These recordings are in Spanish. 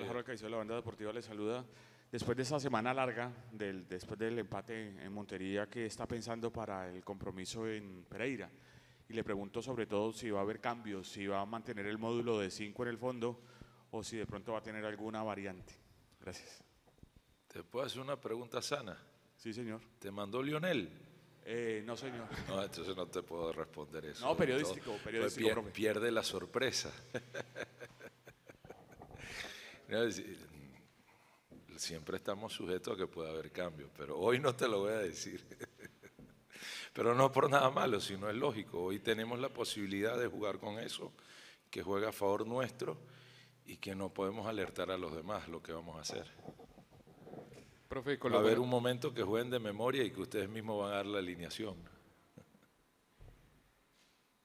sí. que la Banda Deportiva le saluda. Después de esa semana larga, del, después del empate en, Montería, ¿qué está pensando para el compromiso en Pereira? Y le pregunto sobre todo si va a haber cambios, si va a mantener el módulo de 5 en el fondo o si de pronto va a tener alguna variante. Gracias. ¿Te puedo hacer una pregunta sana? Sí, señor. ¿Te mandó Lionel? Eh, no, señor. No, entonces no te puedo responder eso. No, periodístico, periodístico. pierde la sorpresa. Mm, siempre estamos sujetos a que pueda haber cambios, pero hoy no te lo voy a decir. Pero no por nada malo, sino es lógico. Hoy tenemos la posibilidad de jugar con eso, que juega a favor nuestro y que no podemos alertar a los demás lo que vamos a hacer. Profe, Va a haber un momento que jueguen de memoria y que ustedes mismos van a dar la alineación.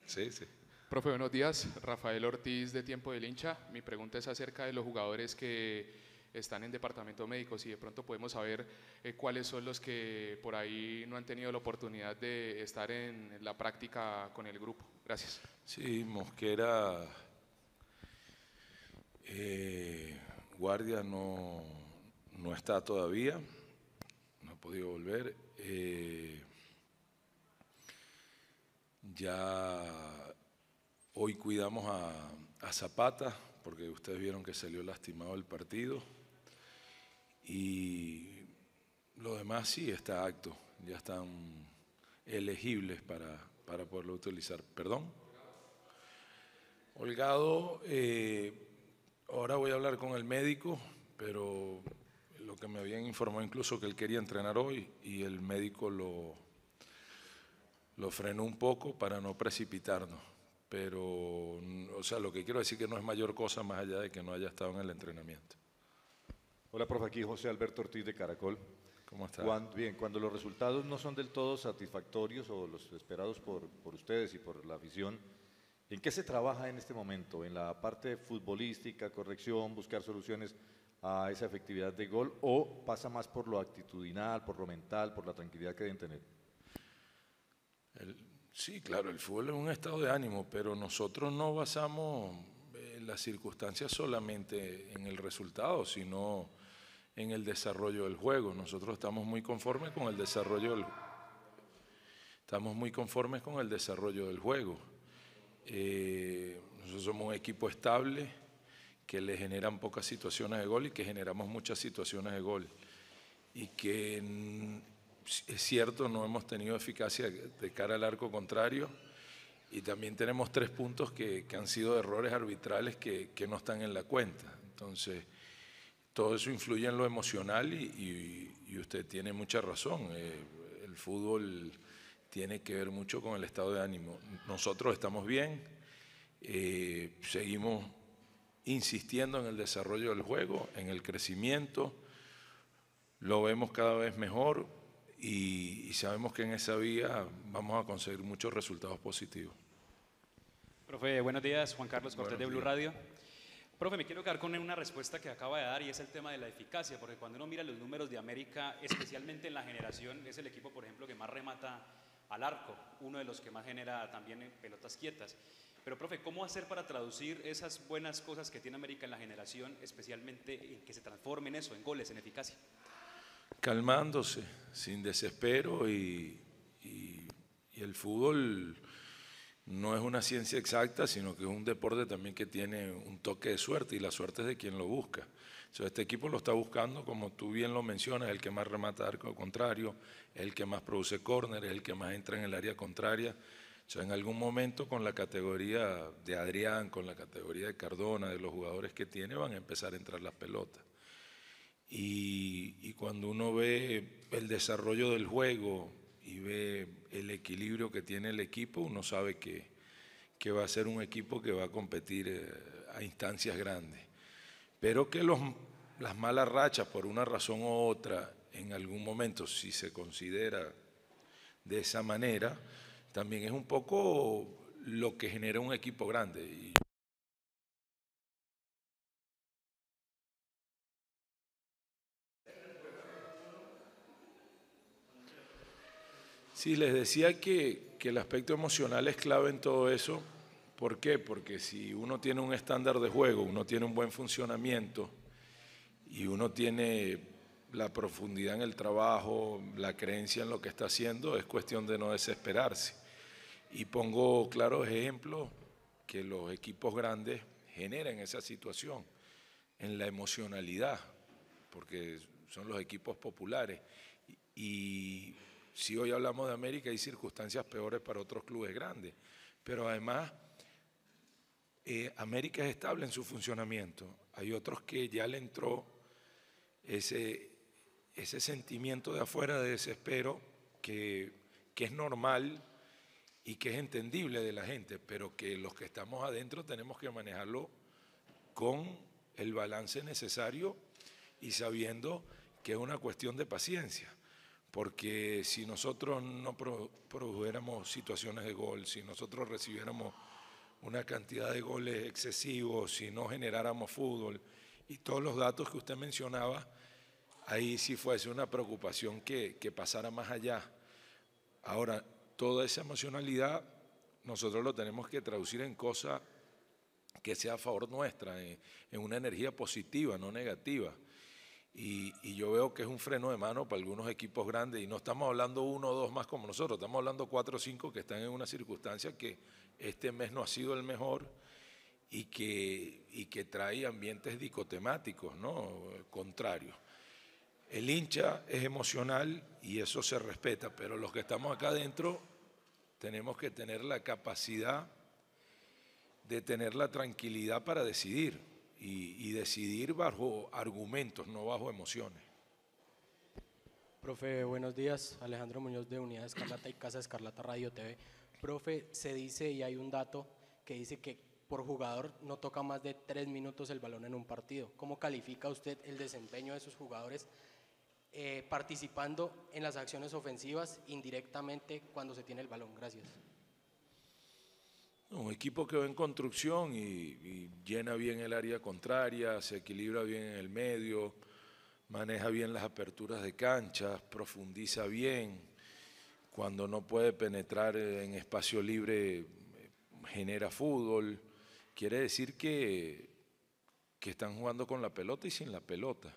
Sí, sí. Profe, buenos días. Rafael Ortiz de Tiempo del Hincha. Mi pregunta es acerca de los jugadores que están en departamento médico, si de pronto podemos saber eh, cuáles son los que por ahí no han tenido la oportunidad de estar en, la práctica con el grupo. Gracias. Sí, Mosquera, eh, Guardia no, no, está todavía, no ha podido volver. Eh, ya Hoy cuidamos a, Zapata, porque ustedes vieron que salió lastimado el partido. Y lo demás sí está acto, ya están elegibles para, para poderlo utilizar. Perdón. Holgado, eh, ahora voy a hablar con el médico, pero lo que me habían informado incluso que él quería entrenar hoy y el médico lo, lo frenó un poco para no precipitarnos pero, o sea, lo que quiero decir que no es mayor cosa más allá de que no haya estado en el entrenamiento. Hola, profe, aquí José Alberto Ortiz de Caracol. ¿Cómo está? bien, cuando los resultados no son del todo satisfactorios o los esperados por, por, ustedes y por la afición, ¿en qué se trabaja en este momento? ¿En la parte futbolística, corrección, buscar soluciones a esa efectividad de gol o pasa más por lo actitudinal, por lo mental, por la tranquilidad que deben tener? El, Sí, claro, el fútbol es un estado de ánimo, pero nosotros no basamos eh, las circunstancias solamente en el resultado, sino en el desarrollo del juego. Nosotros estamos muy conformes con el desarrollo del, estamos muy conformes con el desarrollo del juego. Eh, nosotros somos un equipo estable que le generan pocas situaciones de gol y que generamos muchas situaciones de gol y que es cierto, no hemos tenido eficacia de cara al arco contrario. Y también tenemos tres puntos que, han sido errores arbitrales que, no están en la cuenta. Entonces, todo eso influye en lo emocional y, usted tiene mucha razón. Eh, el fútbol tiene que ver mucho con el estado de ánimo. Nosotros estamos bien, eh, seguimos insistiendo en el desarrollo del juego, en el crecimiento, lo vemos cada vez mejor, y, sabemos que en esa vía vamos a conseguir muchos resultados positivos. Profe, buenos días. Juan Carlos Cortés de Blue Radio. Profe, me quiero quedar con una respuesta que acaba de dar y es el tema de la eficacia, porque cuando uno mira los números de América, especialmente en la generación, es el equipo, por ejemplo, que más remata al arco, uno de los que más genera también pelotas quietas. Pero, profe, ¿cómo hacer para traducir esas buenas cosas que tiene América en la generación, especialmente en que se transforme en eso, en goles, en eficacia? calmándose, sin desespero y, el fútbol no es una ciencia exacta, sino que es un deporte también que tiene un toque de suerte y la suerte es de quien lo busca. este equipo lo está buscando, como tú bien lo mencionas, el que más remata arco contrario, el que más produce córner, el que más entra en el área contraria. en algún momento con la categoría de Adrián, con la categoría de Cardona, de los jugadores que tiene, van a empezar a entrar las pelotas. Y, cuando uno ve el desarrollo del juego y ve el equilibrio que tiene el equipo, uno sabe que, que va a ser un equipo que va a competir eh, a instancias grandes. Pero que las malas rachas, por una razón u otra, en algún momento, si se considera de esa manera, también es un poco lo que genera un equipo grande. Sí, les decía que, que el aspecto emocional es clave en todo eso. ¿Por qué? Porque si uno tiene un estándar de juego, uno tiene un buen funcionamiento y uno tiene la profundidad en el trabajo, la creencia en lo que está haciendo, es cuestión de no desesperarse. Y pongo claros ejemplos que los equipos grandes generan esa situación en la emocionalidad, porque son los equipos populares. Y si hoy hablamos de América, hay circunstancias peores para otros clubes grandes. Pero además, eh, América es estable en su funcionamiento. Hay otros que ya le entró ese, ese sentimiento de afuera de desespero que, que es normal y que es entendible de la gente, pero que los que estamos adentro tenemos que manejarlo con el balance necesario y sabiendo que es una cuestión de paciencia porque si nosotros no produjéramos situaciones de gol, si nosotros recibiéramos una cantidad de goles excesivos, si no generáramos fútbol y todos los datos que usted mencionaba, ahí sí fuese una preocupación que, pasara más allá. Ahora, toda esa emocionalidad nosotros lo tenemos que traducir en cosas que sea a favor nuestra, en una energía positiva, no negativa. Y, yo veo que es un freno de mano para algunos equipos grandes. Y no estamos hablando uno o dos más como nosotros, estamos hablando cuatro o cinco que están en una circunstancia que este mes no ha sido el mejor y que, y que trae ambientes dicotemáticos, ¿no? Contrarios. El hincha es emocional y eso se respeta, pero los que estamos acá adentro tenemos que tener la capacidad de tener la tranquilidad para decidir y, decidir bajo argumentos, no bajo emociones. Profe, buenos días. Alejandro Muñoz de Unidad Escarlata y Casa Escarlata Radio TV. Profe, se dice y hay un dato que dice que por jugador no toca más de tres minutos el balón en un partido. ¿Cómo califica usted el desempeño de sus jugadores eh, participando en las acciones ofensivas indirectamente cuando se tiene el balón? Gracias. Un equipo que va en construcción y, llena bien el área contraria, se equilibra bien en el medio, maneja bien las aperturas de canchas, profundiza bien. Cuando no puede penetrar en espacio libre, genera fútbol. Quiere decir que, están jugando con la pelota y sin la pelota.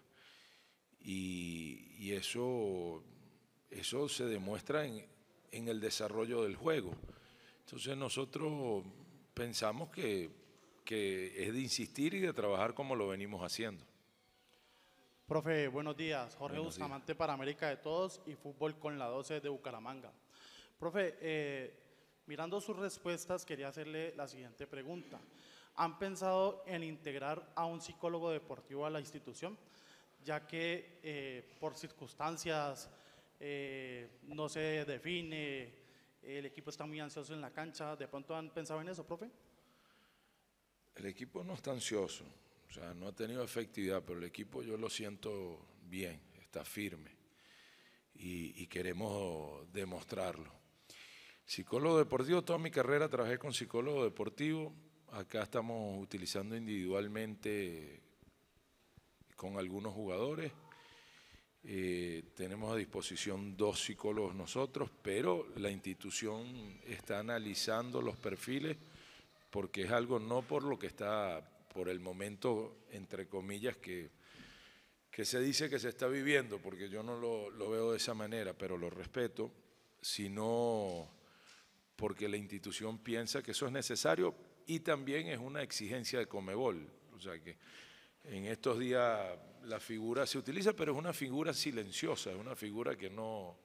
Y, eso, eso se demuestra en el desarrollo del juego. Entonces nosotros pensamos que, es de insistir y de trabajar como lo venimos haciendo. Profe, buenos días. Jorge Bustamante para América de Todos y Fútbol con la 12 de Bucaramanga. Profe, eh, mirando sus respuestas, quería hacerle la siguiente pregunta. ¿Han pensado en integrar a un psicólogo deportivo a la institución? Ya que eh, por circunstancias eh, no se define el equipo está muy ansioso en la cancha, ¿de pronto han pensado en eso, profe? El equipo no está ansioso, o sea, no ha tenido efectividad, pero el equipo yo lo siento bien, está firme y, queremos demostrarlo. Psicólogo deportivo, toda mi carrera trabajé con psicólogo deportivo, acá estamos utilizando individualmente con algunos jugadores. Eh, tenemos a disposición dos psicólogos nosotros, pero la institución está analizando los perfiles porque es algo no por lo que está por el momento, entre comillas, que, que se dice que se está viviendo, porque yo no lo, lo veo de esa manera, pero lo respeto, sino porque la institución piensa que eso es necesario y también es una exigencia de Comebol. O sea que en estos días la figura, se utiliza, pero es una figura silenciosa, es una figura que no,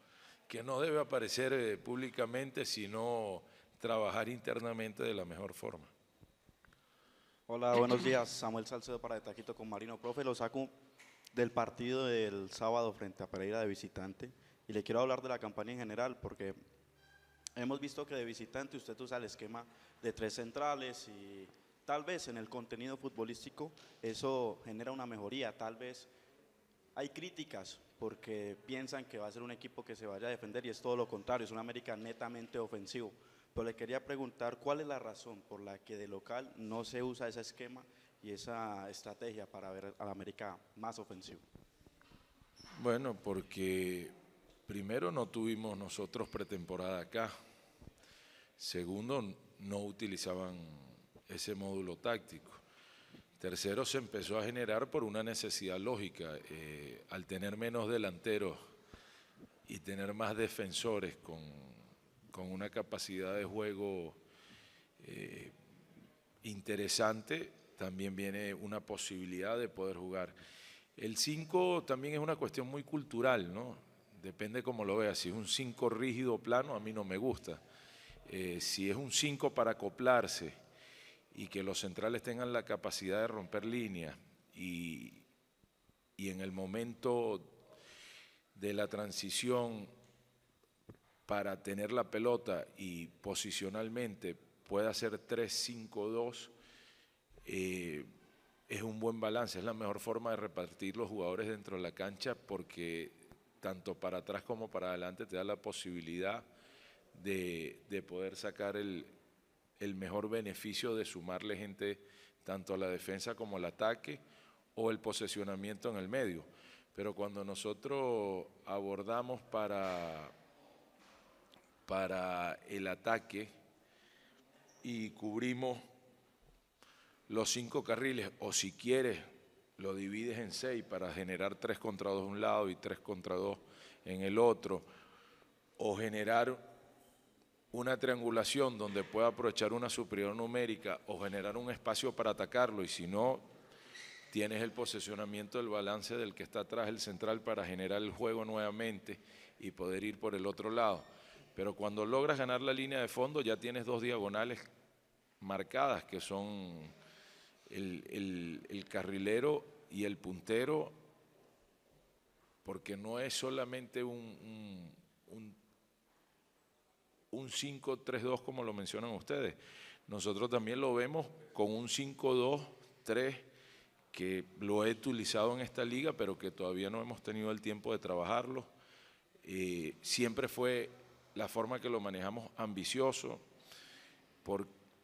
que no debe aparecer eh, públicamente, sino trabajar internamente de la mejor forma. Hola, buenos días. Samuel Salcedo para De Taquito con Marino. Profe, lo saco del partido del sábado frente a Pereira de visitante y le quiero hablar de la campaña en general porque hemos visto que de visitante usted usa el esquema de tres centrales y Tal vez en el contenido futbolístico eso genera una mejoría, tal vez hay críticas porque piensan que va a ser un equipo que se vaya a defender y es todo lo contrario, es un América netamente ofensivo. Pero le quería preguntar cuál es la razón por la que de local no se usa ese esquema y esa estrategia para ver al América más ofensivo. Bueno, porque primero no tuvimos nosotros pretemporada acá. Segundo, no utilizaban ese módulo táctico. Tercero, se empezó a generar por una necesidad lógica. Eh, al tener menos delanteros y tener más defensores con, con una capacidad de juego eh, interesante, también viene una posibilidad de poder jugar. El 5 también es una cuestión muy cultural, ¿no? Depende cómo lo veas. Si es un 5 rígido plano, a mí no me gusta. Eh, si es un 5 para acoplarse y que los centrales tengan la capacidad de romper líneas y, y en el momento de la transición para tener la pelota y posicionalmente pueda ser 3-5-2, eh, es un buen balance, es la mejor forma de repartir los jugadores dentro de la cancha porque tanto para atrás como para adelante te da la posibilidad de poder sacar el, el mejor beneficio de sumarle gente tanto a la defensa como al ataque o el posesionamiento en el medio. Pero cuando nosotros abordamos para, para el ataque y cubrimos los cinco carriles, o si quieres, lo divides en seis para generar tres contra dos de un lado y tres contra dos en el otro, o generar una triangulación donde pueda aprovechar una superior numérica o generar un espacio para atacarlo y si no, tienes el posesionamiento del balance del que está atrás el central para generar el juego nuevamente y poder ir por el otro lado. Pero cuando logras ganar la línea de fondo ya tienes dos diagonales marcadas que son el, carrilero y el puntero, porque no es solamente un un 5-3-2 como lo mencionan ustedes. Nosotros también lo vemos con un 5-2-3 que lo he utilizado en esta liga, pero que todavía no hemos tenido el tiempo de trabajarlo. Eh, siempre fue la forma que lo manejamos ambicioso,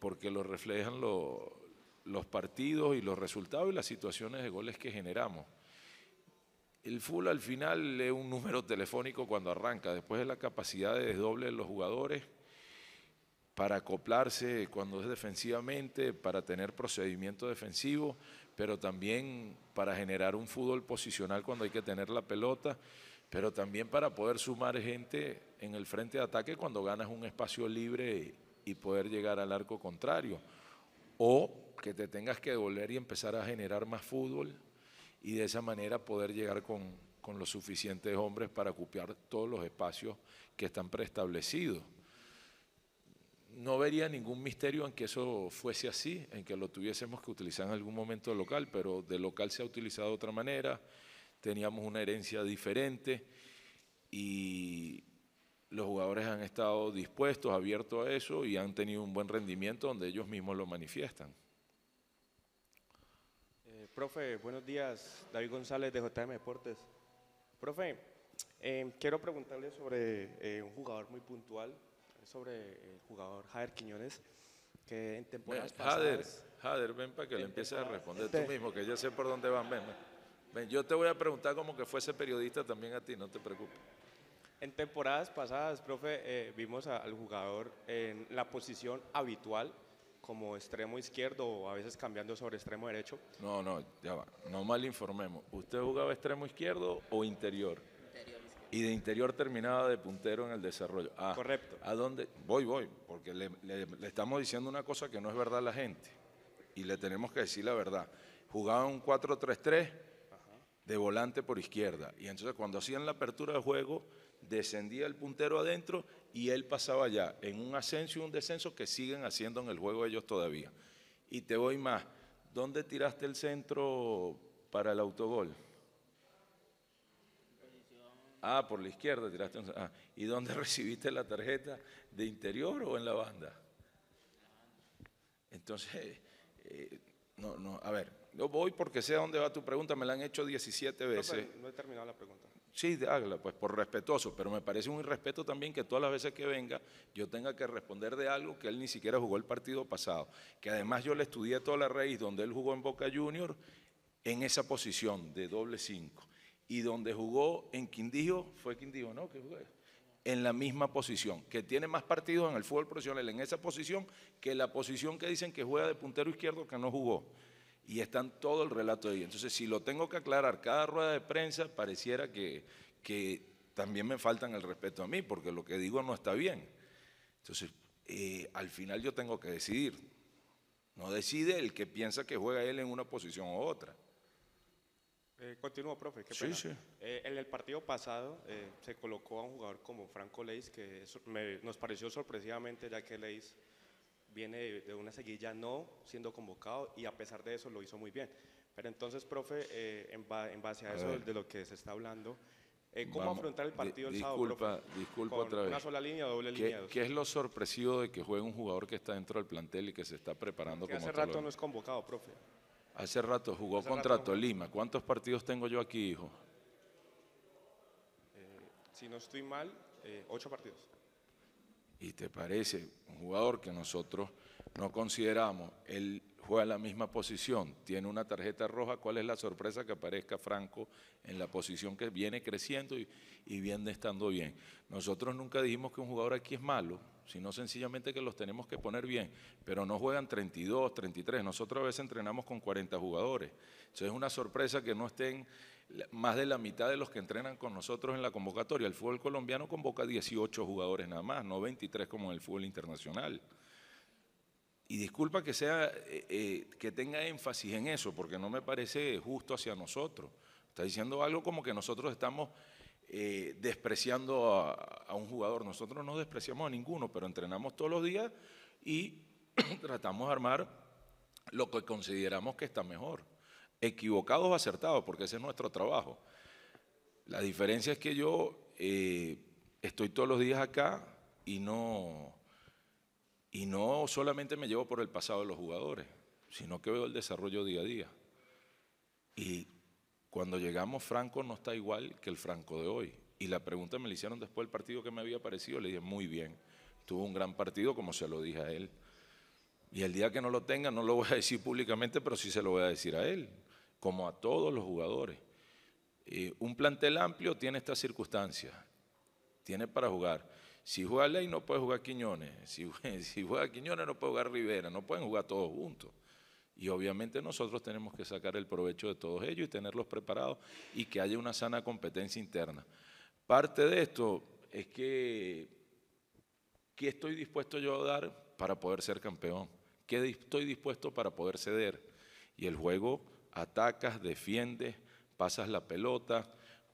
porque lo reflejan los partidos y los resultados y las situaciones de goles que generamos. El full al final es un número telefónico cuando arranca, después es la capacidad de desdoble de los jugadores para acoplarse cuando es defensivamente, para tener procedimiento defensivo, pero también para generar un fútbol posicional cuando hay que tener la pelota, pero también para poder sumar gente en el frente de ataque cuando ganas un espacio libre y poder llegar al arco contrario, o que te tengas que devolver y empezar a generar más fútbol y de esa manera poder llegar con, con los suficientes hombres para ocupar todos los espacios que están preestablecidos. No vería ningún misterio en que eso fuese así, en que lo tuviésemos que utilizar en algún momento local, pero de local se ha utilizado de otra manera, teníamos una herencia diferente y los jugadores han estado dispuestos, abiertos a eso y han tenido un buen rendimiento donde ellos mismos lo manifiestan. Profe, buenos días. David González de JM Deportes. Profe, em, quiero preguntarle sobre eh, un jugador muy puntual, sobre el jugador Jader Quiñones, que en temporadas pasadas... Jader, Jader, ven para que le empieces a responder tú mismo, que yo sé por dónde van. Ven, ven, yo te voy a preguntar como que fuese periodista también a ti, no te preocupes. En temporadas pasadas, profe, eh, vimos al jugador en la posición habitual como extremo izquierdo o a veces cambiando sobre extremo derecho. No, no, ya va, no mal informemos. ¿Usted jugaba extremo izquierdo o interior? Interior Y de interior terminaba de puntero en el desarrollo. Ah, Correcto. ¿A dónde? Voy, voy, porque le, estamos diciendo una cosa que no es verdad a la gente. Y le tenemos que decir la verdad. Jugaba un 4-3-3 de volante por izquierda. Y entonces cuando hacían la apertura de juego descendía el puntero adentro y él pasaba allá, en un ascenso y un descenso que siguen haciendo en el juego ellos todavía. Y te voy más, ¿dónde tiraste el centro para el autogol? Ah, por la izquierda tiraste ah, ¿Y dónde recibiste la tarjeta? ¿De interior o en la banda? Entonces, eh, no, no, a ver, yo voy porque sé a dónde va tu pregunta, me la han hecho 17 veces. no he terminado la pregunta. Sí, hágala, pues por respetuoso, pero me parece un irrespeto también que todas las veces que venga yo tenga que responder de algo que él ni siquiera jugó el partido pasado, que además yo le estudié toda la raíz donde él jugó en Boca Junior en esa posición de doble cinco y donde jugó en Quindío, fue Quindío, ¿no? Que en la misma posición, que tiene más partidos en el fútbol profesional en esa posición que la posición que dicen que juega de puntero izquierdo que no jugó y está en todo el relato de ahí. Entonces, si lo tengo que aclarar cada rueda de prensa, pareciera que, que también me faltan el respeto a mí, porque lo que digo no está bien. Entonces, eh, al final yo tengo que decidir. No decide el que piensa que juega él en una posición u otra. Eh, continúo, profe. Sí, sí. Eh, en el partido pasado eh, se colocó a un jugador como Franco Leis, que nos pareció sorpresivamente, ya que Leis viene de, una seguilla no siendo convocado y a pesar de eso lo hizo muy bien. Pero entonces, profe, eh, en, base a, eso de lo que se está hablando, eh, ¿cómo afrontar el partido el sábado? Disculpa, disculpa otra vez. Una sola línea, doble ¿Qué, línea. ¿Qué es lo sorpresivo de que juegue un jugador que está dentro del plantel y que se está preparando que como Hace rato no es convocado, profe. Hace rato jugó contrato contra Tolima. ¿Cuántos partidos tengo yo aquí, hijo? Eh, si no estoy mal, ocho partidos y te parece un jugador que nosotros no consideramos, él juega la misma posición, tiene una tarjeta roja, ¿cuál es la sorpresa que aparezca Franco en la posición que viene creciendo y, y viene estando bien? Nosotros nunca dijimos que un jugador aquí es malo, sino sencillamente que los tenemos que poner bien, pero no juegan 32, 33, nosotros a veces entrenamos con 40 jugadores, entonces es una sorpresa que no estén más de la mitad de los que entrenan con nosotros en la convocatoria. El fútbol colombiano convoca 18 jugadores nada más, no 23 como en el fútbol internacional. Y disculpa que, sea, eh, eh, que tenga énfasis en eso, porque no me parece justo hacia nosotros. Está diciendo algo como que nosotros estamos eh, despreciando a un jugador. Nosotros no despreciamos a ninguno, pero entrenamos todos los días y tratamos de armar lo que consideramos que está mejor equivocados o acertados, porque ese es nuestro trabajo. La diferencia es que yo eh, estoy todos los días acá y no, y no solamente me llevo por el pasado de los jugadores, sino que veo el desarrollo día a día. Y cuando llegamos, Franco no está igual que el Franco de hoy. Y la pregunta me la hicieron después del partido que me había parecido. Le dije, muy bien, tuvo un gran partido, como se lo dije a él. Y el día que no lo tenga, no lo voy a decir públicamente, pero sí se lo voy a decir a él como a todos los jugadores. un plantel amplio tiene estas circunstancias, tiene para jugar. Si juega Ley no puede jugar Quiñones, si, si juega Quiñones no puede jugar Rivera, no pueden jugar todos juntos. Y obviamente nosotros tenemos que sacar el provecho de todos ellos y tenerlos preparados y que haya una sana competencia interna. Parte de esto es que, ¿qué estoy dispuesto yo a dar para poder ser campeón? ¿Qué estoy dispuesto para poder ceder? Y el juego atacas, defiendes, pasas la pelota,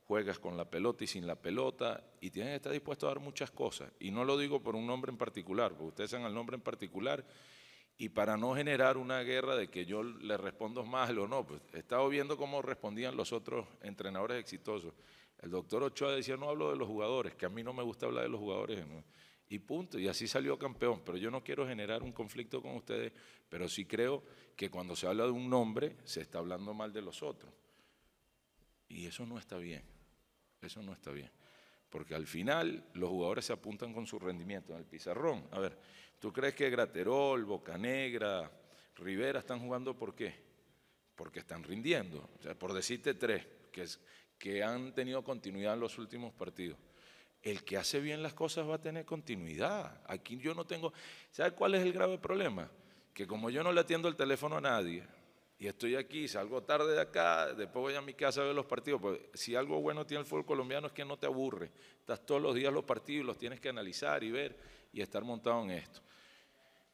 juegas con la pelota y sin la pelota, y tienes que estar dispuesto a dar muchas cosas. Y no lo digo por un nombre en particular, porque ustedes saben el nombre en particular, y para no generar una guerra de que yo le respondo mal o no, pues he estado viendo cómo respondían los otros entrenadores exitosos. El doctor Ochoa decía, no hablo de los jugadores, que a mí no me gusta hablar de los jugadores y punto. Y así salió campeón. Pero yo no quiero generar un conflicto con ustedes, pero sí creo que cuando se habla de un nombre, se está hablando mal de los otros. Y eso no está bien. Eso no está bien. Porque al final los jugadores se apuntan con su rendimiento en el pizarrón. A ver, ¿tú crees que Graterol, Bocanegra, Rivera están jugando por qué? Porque están rindiendo. por decirte tres, que han tenido continuidad en los últimos partidos. El que hace bien las cosas va a tener continuidad. Aquí yo no tengo... ¿Sabe cuál es el grave problema? Que como yo no le atiendo el teléfono a nadie y estoy aquí, salgo tarde de acá, después voy a mi casa a ver los partidos, pues si algo bueno tiene el fútbol colombiano es que no te aburre. Estás todos los días los partidos, los tienes que analizar y ver y estar montado en esto.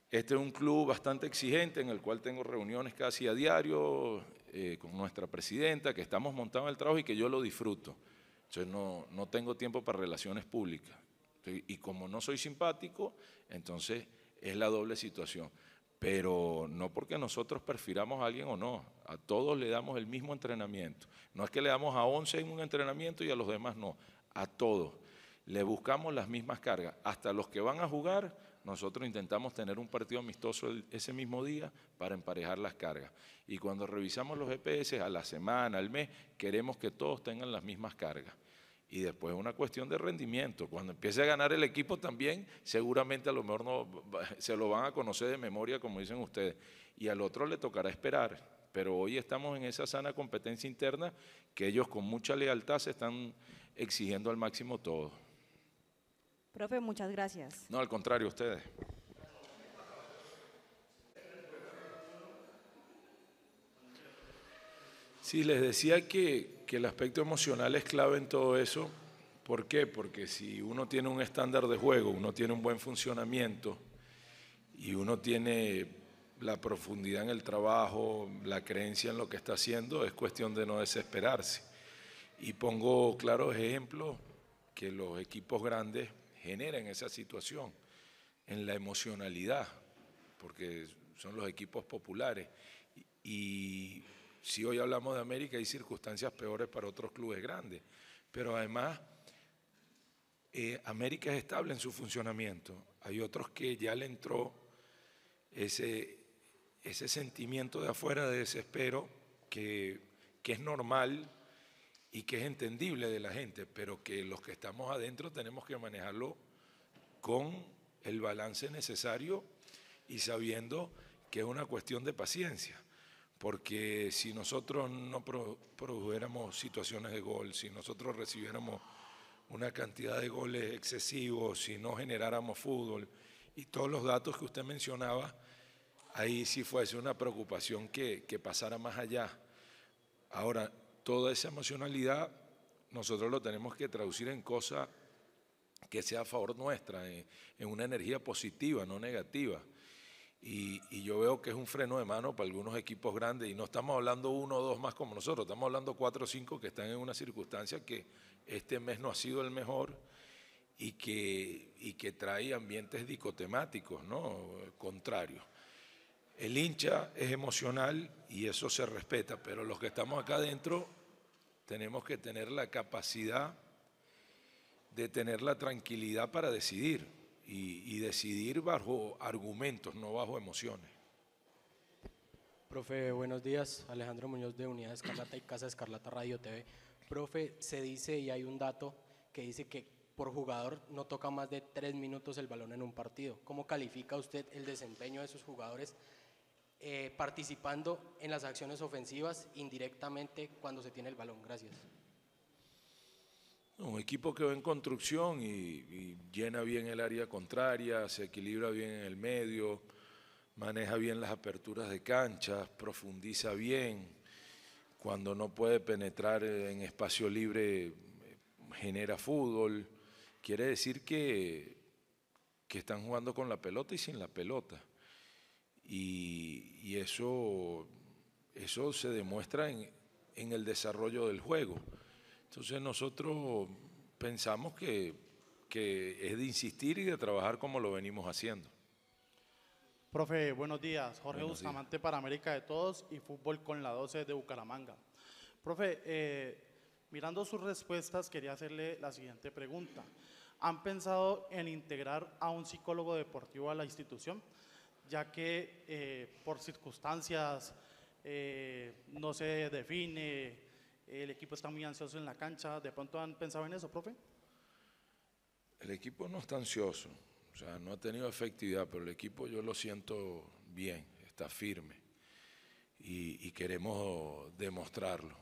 Este es un club bastante exigente en el cual tengo reuniones casi a diario eh, con nuestra presidenta, que estamos montados en el trabajo y que yo lo disfruto. Entonces no, tengo tiempo para relaciones públicas. Y como no soy simpático, entonces es la doble situación. Pero no porque nosotros perfilamos a alguien o no, a todos le damos el mismo entrenamiento. No es que le damos a 11 en un entrenamiento y a los demás no, a todos. Le buscamos las mismas cargas. Hasta los que van a jugar nosotros intentamos tener un partido amistoso ese mismo día para emparejar las cargas. Y cuando revisamos los EPS a la semana, al mes, queremos que todos tengan las mismas cargas. Y después es una cuestión de rendimiento. Cuando empiece a ganar el equipo también, seguramente a lo mejor no, se lo van a conocer de memoria, como dicen ustedes. Y al otro le tocará esperar. Pero hoy estamos en esa sana competencia interna que ellos con mucha lealtad se están exigiendo al máximo todo. Profe, muchas gracias. No, al contrario, ustedes. Sí, les decía que, que, el aspecto emocional es clave en todo eso. ¿Por qué? Porque si uno tiene un estándar de juego, uno tiene un buen funcionamiento y uno tiene la profundidad en el trabajo, la creencia en lo que está haciendo, es cuestión de no desesperarse. Y pongo claros ejemplos que los equipos grandes genera en esa situación, en la emocionalidad, porque son los equipos populares. Y si hoy hablamos de América, hay circunstancias peores para otros clubes grandes. Pero además, eh, América es estable en su funcionamiento. Hay otros que ya le entró ese, ese sentimiento de afuera de desespero que, que es normal y que es entendible de la gente, pero que los que estamos adentro tenemos que manejarlo con el balance necesario y sabiendo que es una cuestión de paciencia, porque si nosotros no produjéramos situaciones de gol, si nosotros recibiéramos una cantidad de goles excesivos, si no generáramos fútbol y todos los datos que usted mencionaba, ahí sí fuese una preocupación que, pasara más allá. Ahora, toda esa emocionalidad nosotros lo tenemos que traducir en cosas que sea a favor nuestra, en, una energía positiva, no negativa. Y, yo veo que es un freno de mano para algunos equipos grandes, y no estamos hablando uno o dos más como nosotros, estamos hablando cuatro o cinco que están en una circunstancia que este mes no ha sido el mejor y que, y que trae ambientes dicotemáticos, ¿no? contrarios. El hincha es emocional y eso se respeta, pero los que estamos acá adentro tenemos que tener la capacidad de tener la tranquilidad para decidir y, decidir bajo argumentos, no bajo emociones. Profe, buenos días. Alejandro Muñoz de Unidad Escarlata y Casa Escarlata Radio TV. Profe, se dice y hay un dato que dice que por jugador no toca más de tres minutos el balón en un partido. ¿Cómo califica usted el desempeño de sus jugadores eh, participando en las acciones ofensivas indirectamente cuando se tiene el balón. Gracias. Un equipo que va en construcción y, y, llena bien el área contraria, se equilibra bien en el medio, maneja bien las aperturas de canchas, profundiza bien. Cuando no puede penetrar en espacio libre, genera fútbol. Quiere decir que, que están jugando con la pelota y sin la pelota. Y, eso, eso se demuestra en, en el desarrollo del juego. Entonces nosotros pensamos que, que, es de insistir y de trabajar como lo venimos haciendo. Profe, buenos días. Jorge Bustamante para América de Todos y Fútbol con la 12 de Bucaramanga. Profe, eh, mirando sus respuestas, quería hacerle la siguiente pregunta. ¿Han pensado en integrar a un psicólogo deportivo a la institución? ya que eh, por circunstancias eh, no se define, el equipo está muy ansioso en la cancha. ¿De pronto han pensado en eso, profe? El equipo no está ansioso, o sea, no ha tenido efectividad, pero el equipo yo lo siento bien, está firme y queremos demostrarlo.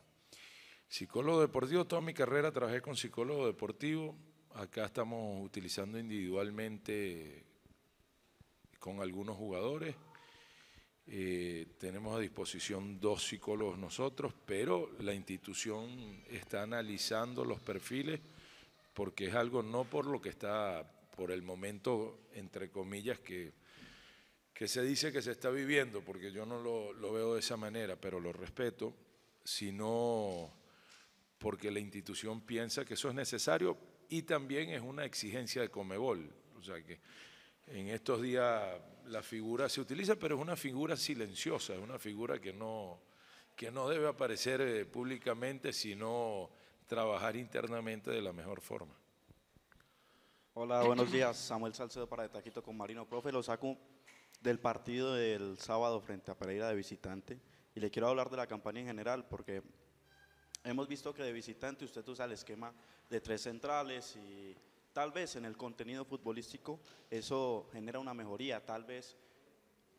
Psicólogo deportivo, toda mi carrera trabajé con psicólogo deportivo, acá estamos utilizando individualmente con algunos jugadores. Eh, tenemos a disposición dos psicólogos nosotros, pero la institución está analizando los perfiles porque es algo no por lo que está por el momento, entre comillas, que, se dice que se está viviendo, porque yo no lo, lo veo de esa manera, pero lo respeto, sino porque la institución piensa que eso es necesario y también es una exigencia de Comebol. O sea que en estos días la figura se utiliza, pero es una figura silenciosa, es una figura que no, que no debe aparecer eh, públicamente, sino trabajar internamente de la mejor forma. Hola, buenos días. Samuel Salcedo para De Taquito con Marino. Profe, lo saco del partido del sábado frente a Pereira de visitante y le quiero hablar de la campaña en general porque hemos visto que de visitante usted usa el esquema de tres centrales y Tal vez en el contenido futbolístico eso genera una mejoría, tal vez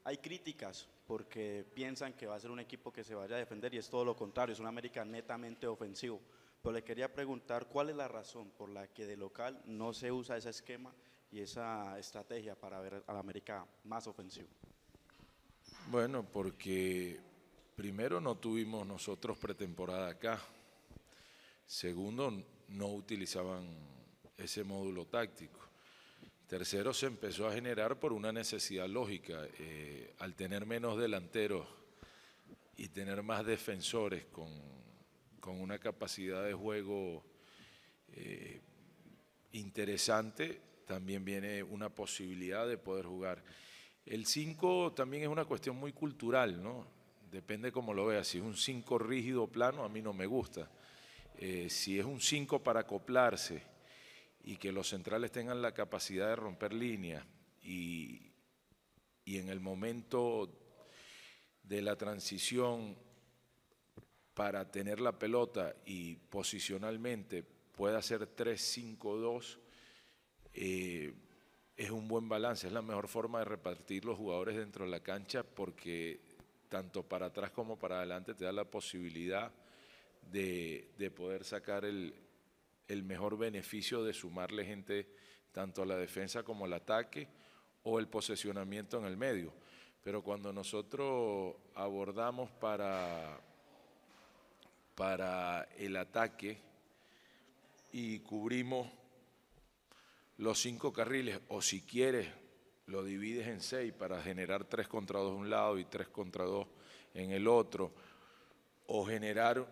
hay críticas porque piensan que va a ser un equipo que se vaya a defender y es todo lo contrario, es un América netamente ofensivo. Pero le quería preguntar cuál es la razón por la que de local no se usa ese esquema y esa estrategia para ver al América más ofensivo. Bueno, porque primero no tuvimos nosotros pretemporada acá. Segundo, no utilizaban ese módulo táctico. Tercero, se empezó a generar por una necesidad lógica. Eh, al tener menos delanteros y tener más defensores con, con una capacidad de juego eh, interesante, también viene una posibilidad de poder jugar. El 5 también es una cuestión muy cultural, ¿no? Depende cómo lo veas. Si es un 5 rígido plano, a mí no me gusta. Eh, si es un 5 para acoplarse y que los centrales tengan la capacidad de romper líneas y, y en el momento de la transición para tener la pelota y posicionalmente pueda ser 3-5-2, eh, es un buen balance, es la mejor forma de repartir los jugadores dentro de la cancha porque tanto para atrás como para adelante te da la posibilidad de poder sacar el, el mejor beneficio de sumarle gente tanto a la defensa como al ataque o el posesionamiento en el medio. Pero cuando nosotros abordamos para, para el ataque y cubrimos los cinco carriles, o si quieres, lo divides en seis para generar tres contra dos de un lado y tres contra dos en el otro, o generar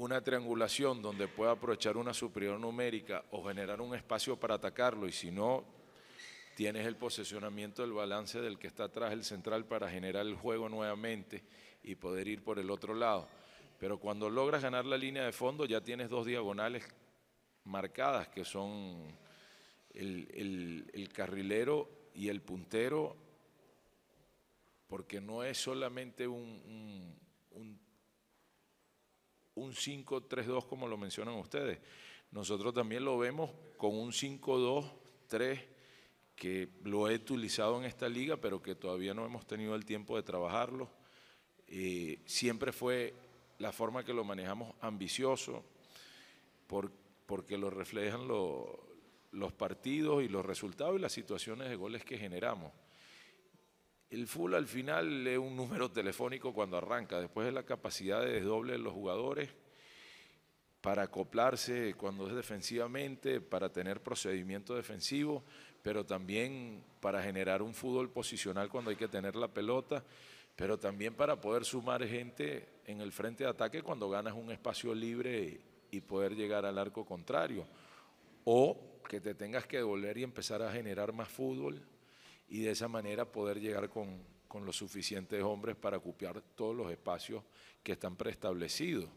una triangulación donde pueda aprovechar una superior numérica o generar un espacio para atacarlo y si no, tienes el posesionamiento del balance del que está atrás el central para generar el juego nuevamente y poder ir por el otro lado. Pero cuando logras ganar la línea de fondo ya tienes dos diagonales marcadas que son el, carrilero y el puntero, porque no es solamente un un 5-3-2 como lo mencionan ustedes. Nosotros también lo vemos con un 5-2-3 que lo he utilizado en esta liga, pero que todavía no hemos tenido el tiempo de trabajarlo. Eh, siempre fue la forma que lo manejamos ambicioso, porque lo reflejan los partidos y los resultados y las situaciones de goles que generamos. El full al final es un número telefónico cuando arranca, después es la capacidad de desdoble de los jugadores para acoplarse cuando es defensivamente, para tener procedimiento defensivo, pero también para generar un fútbol posicional cuando hay que tener la pelota, pero también para poder sumar gente en el frente de ataque cuando ganas un espacio libre y poder llegar al arco contrario. O que te tengas que devolver y empezar a generar más fútbol y de esa manera poder llegar con, con los suficientes hombres para ocupar todos los espacios que están preestablecidos.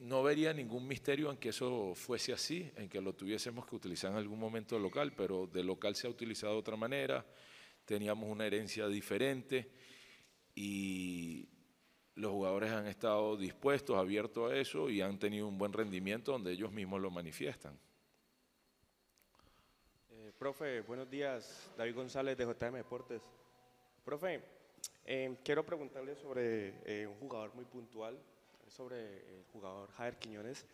No vería ningún misterio en que eso fuese así, en que lo tuviésemos que utilizar en algún momento local, pero de local se ha utilizado de otra manera, teníamos una herencia diferente y los jugadores han estado dispuestos, abiertos a eso y han tenido un buen rendimiento donde ellos mismos lo manifiestan. Profe, buenos días. David González de JM Deportes. Profe, em, quiero preguntarle sobre eh, un jugador muy puntual, sobre el jugador Jader Quiñones,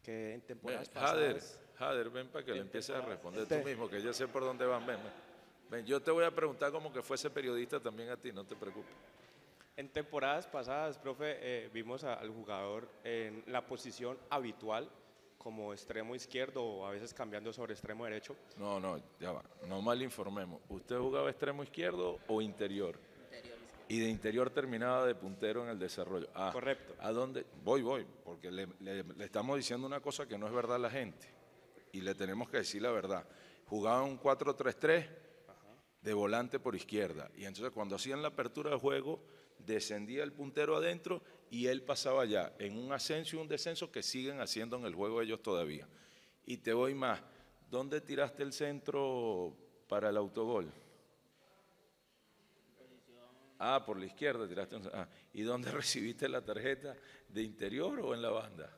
que en temporadas pasadas... Jader, ven para que le empieces a responder tú mismo, que yo sé por dónde van. Ven, ven, yo te voy a preguntar como que fuese periodista también a ti, no te preocupes. En temporadas pasadas, profe, eh, vimos al jugador en la posición habitual como extremo izquierdo o a veces cambiando sobre extremo derecho. No, no, ya va, no mal informemos. ¿Usted jugaba extremo izquierdo o interior? Interior Y de interior terminaba de puntero en el desarrollo. Ah, Correcto. ¿A dónde? Voy, voy, porque le, estamos diciendo una cosa que no es verdad a la gente. Y le tenemos que decir la verdad. Jugaba un 4-3-3 de volante por izquierda. Y entonces cuando hacían la apertura del juego descendía el puntero adentro y él pasaba allá, en un ascenso y un descenso que siguen haciendo en el juego ellos todavía. Y te voy más. ¿Dónde tiraste el centro para el autogol? Ah, por la izquierda tiraste ah, ¿Y dónde recibiste la tarjeta? ¿De interior o en la banda?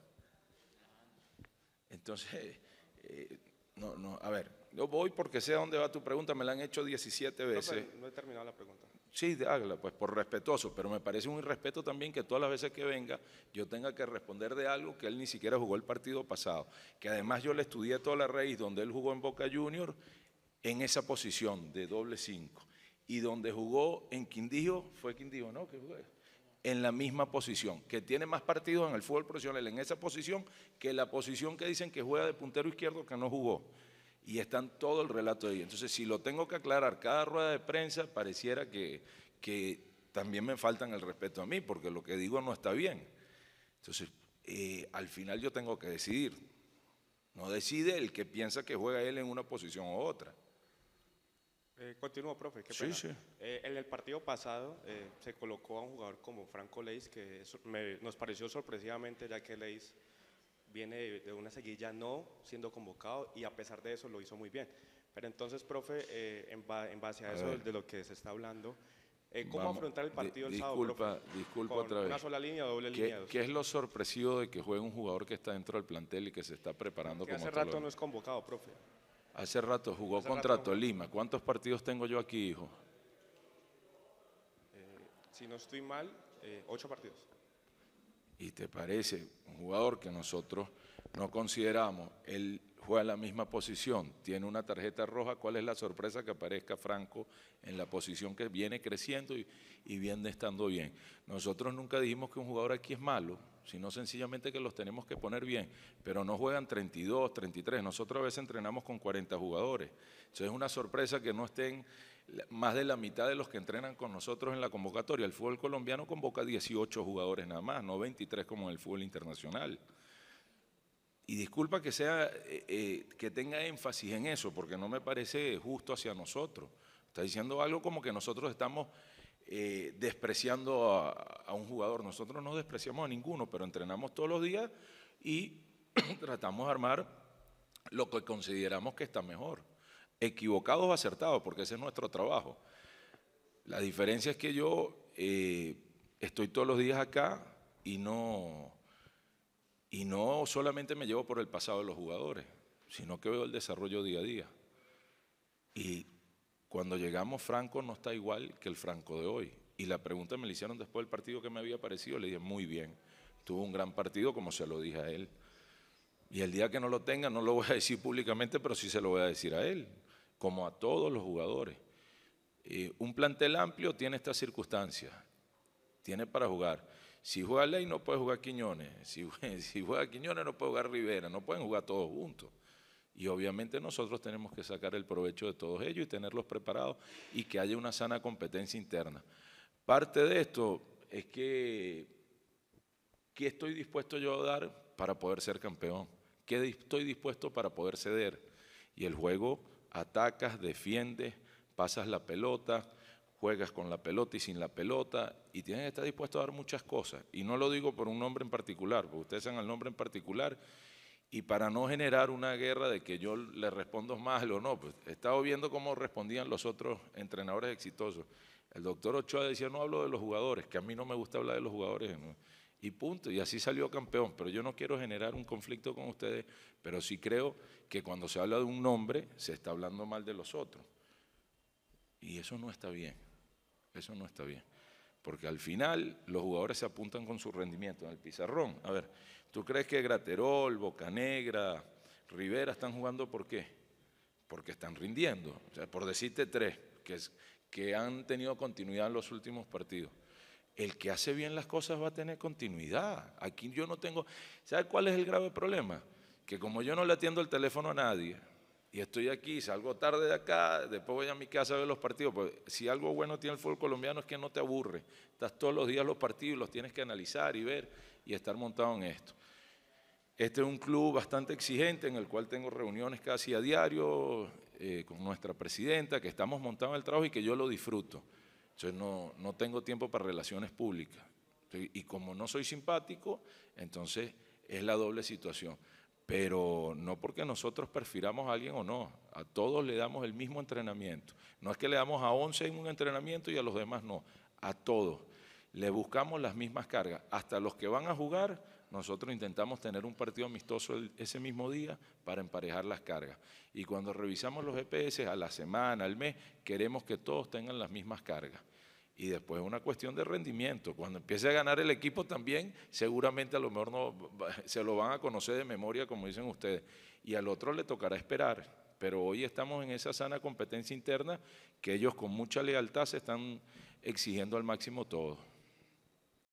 Entonces, eh, no, no, a ver, yo voy porque sé a dónde va tu pregunta, me la han hecho 17 veces. no he terminado la pregunta. Sí, hágala, pues por respetuoso, pero me parece un irrespeto también que todas las veces que venga yo tenga que responder de algo que él ni siquiera jugó el partido pasado, que además yo le estudié toda la raíz donde él jugó en Boca Junior en esa posición de doble cinco y donde jugó en Quindío, fue Quindío, ¿no? Que en la misma posición, que tiene más partidos en el fútbol profesional en esa posición que la posición que dicen que juega de puntero izquierdo que no jugó y está en todo el relato de Entonces, si lo tengo que aclarar cada rueda de prensa, pareciera que, que también me faltan el respeto a mí, porque lo que digo no está bien. Entonces, eh, al final yo tengo que decidir. No decide el que piensa que juega él en una posición u otra. Eh, continúo, profe. Sí, sí. Eh, en el partido pasado eh, se colocó a un jugador como Franco Leis, que me, nos pareció sorpresivamente, ya que Leis viene de, una seguilla no siendo convocado y a pesar de eso lo hizo muy bien. Pero entonces, profe, eh, en, base a, eso de lo que se está hablando, eh, ¿cómo afrontar el partido el sábado? Disculpa, disculpa otra vez. ¿Una sola línea doble ¿Qué, línea? ¿Qué es lo sorpresivo de que juegue un jugador que está dentro del plantel y que se está preparando que como Hace este rato no es convocado, profe. Hace rato jugó contrato contra Tolima. ¿Cuántos partidos tengo yo aquí, hijo? Eh, si no estoy mal, ocho partidos y te parece un jugador que nosotros no consideramos, él juega la misma posición, tiene una tarjeta roja, ¿cuál es la sorpresa que aparezca Franco en la posición que viene creciendo y, y viene estando bien? Nosotros nunca dijimos que un jugador aquí es malo, sino sencillamente que los tenemos que poner bien, pero no juegan 32, 33, nosotros a veces entrenamos con 40 jugadores, entonces es una sorpresa que no estén más de la mitad de los que entrenan con nosotros en la convocatoria. El fútbol colombiano convoca 18 jugadores nada más, no 23 como en el fútbol internacional. Y disculpa que sea eh, eh, que tenga énfasis en eso, porque no me parece justo hacia nosotros. Está diciendo algo como que nosotros estamos eh, despreciando a, un jugador. Nosotros no despreciamos a ninguno, pero entrenamos todos los días y tratamos de armar lo que consideramos que está mejor equivocados o acertados, porque ese es nuestro trabajo. La diferencia es que yo eh, estoy todos los días acá y no, y no solamente me llevo por el pasado de los jugadores, sino que veo el desarrollo día a día. Y cuando llegamos, Franco no está igual que el Franco de hoy. Y la pregunta me la hicieron después del partido que me había parecido. Le dije, muy bien, tuvo un gran partido, como se lo dije a él. Y el día que no lo tenga, no lo voy a decir públicamente, pero sí se lo voy a decir a él como a todos los jugadores. un plantel amplio tiene estas circunstancias, tiene para jugar. Si juega Ley no puede jugar Quiñones, si, si juega Quiñones no puede jugar Rivera, no pueden jugar todos juntos. Y obviamente nosotros tenemos que sacar el provecho de todos ellos y tenerlos preparados y que haya una sana competencia interna. Parte de esto es que, ¿qué estoy dispuesto yo a dar para poder ser campeón? ¿Qué estoy dispuesto para poder ceder? Y el juego atacas, defiendes, pasas la pelota, juegas con la pelota y sin la pelota, y tienes que estar dispuesto a dar muchas cosas. Y no lo digo por un nombre en particular, porque ustedes saben el nombre en particular, y para no generar una guerra de que yo le respondo mal o no, pues he estado viendo cómo respondían los otros entrenadores exitosos. El doctor Ochoa decía, no hablo de los jugadores, que a mí no me gusta hablar de los jugadores y punto. Y así salió campeón. Pero yo no quiero generar un conflicto con ustedes, pero sí creo que cuando se habla de un nombre, se está hablando mal de los otros. Y eso no está bien. Eso no está bien. Porque al final los jugadores se apuntan con su rendimiento en el pizarrón. A ver, ¿tú crees que Graterol, Bocanegra, Rivera están jugando por qué? Porque están rindiendo. O sea, por decirte tres, que, que han tenido continuidad en los últimos partidos. El que hace bien las cosas va a tener continuidad. Aquí yo no tengo... ¿Sabe cuál es el grave problema? Que como yo no le atiendo el teléfono a nadie y estoy aquí, salgo tarde de acá, después voy a mi casa a ver los partidos, pues, si algo bueno tiene el fútbol colombiano es que no te aburre. Estás todos los días los partidos, los tienes que analizar y ver y estar montado en esto. Este es un club bastante exigente en el cual tengo reuniones casi a diario eh, con nuestra presidenta, que estamos montados en el trabajo y que yo lo disfruto. Entonces no, tengo tiempo para relaciones públicas. Y como no soy simpático, entonces es la doble situación. Pero no porque nosotros perfilamos a alguien o no, a todos le damos el mismo entrenamiento. No es que le damos a 11 en un entrenamiento y a los demás no, a todos. Le buscamos las mismas cargas. Hasta los que van a jugar nosotros intentamos tener un partido amistoso ese mismo día para emparejar las cargas. Y cuando revisamos los EPS a la semana, al mes, queremos que todos tengan las mismas cargas. Y después es una cuestión de rendimiento. Cuando empiece a ganar el equipo también, seguramente a lo mejor no, se lo van a conocer de memoria, como dicen ustedes. Y al otro le tocará esperar. Pero hoy estamos en esa sana competencia interna que ellos con mucha lealtad se están exigiendo al máximo todo.